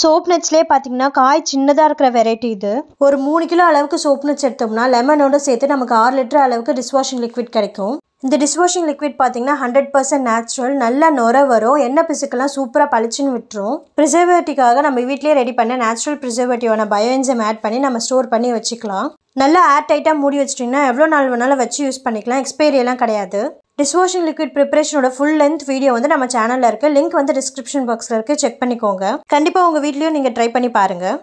soap நட்ஸ்லேயே பார்த்தீங்கன்னா காய் சின்னதாக இருக்கிற வெரைட்டி இது ஒரு மூணு கிலோ அளவுக்கு சோப் நட்ஸ் எடுத்தோம்னா லெமனோட சேர்த்து நமக்கு ஆறு லிட்டர் அளவுக்கு டிஷ்வாஷிங் லிக்விட் கிடைக்கும் இந்த டிஷ்வாஷிங் லிக்விட் பார்த்தீங்கன்னா ஹண்ட்ரட் பர்சன்ட் நேச்சுரல் நல்லா நுர வரும் எண்ணெய் பிசுக்கெல்லாம் சூப்பராக பளிச்சுன்னு விட்டுரும் ப்ரிசர்வேட்டிக்காக நம்ம வீட்லேயே ரெடி பண்ண நேச்சுரல் ப்ரிசர்வேட்டிவான பயோஎன்ஜம் ஆட் பண்ணி நம்ம ஸ்டோர் பண்ணி வச்சுக்கலாம் நல்லா ஏர் டைட்டாக மூடி வச்சிட்டிங்கன்னா எவ்வளோ நாள் வேணாலும் வச்சு யூஸ் பண்ணிக்கலாம் எக்ஸ்பைரியெல்லாம் கிடையாது டிஸ்வாஷிங் லிக்விட் ப்ரிப்பரேஷனோட ஃபுல் லென்த் வீடியோ வந்து நம்ம சேனலில் இருக்குது லிங்க் வந்து டிஸ்கிரிப்ஷன் பாக்ஸில் இருக்குது செக் பண்ணிக்கோங்க கண்டிப்பாக உங்கள் வீட்லேயும் நீங்கள் ட்ரை பண்ணி பாருங்கள்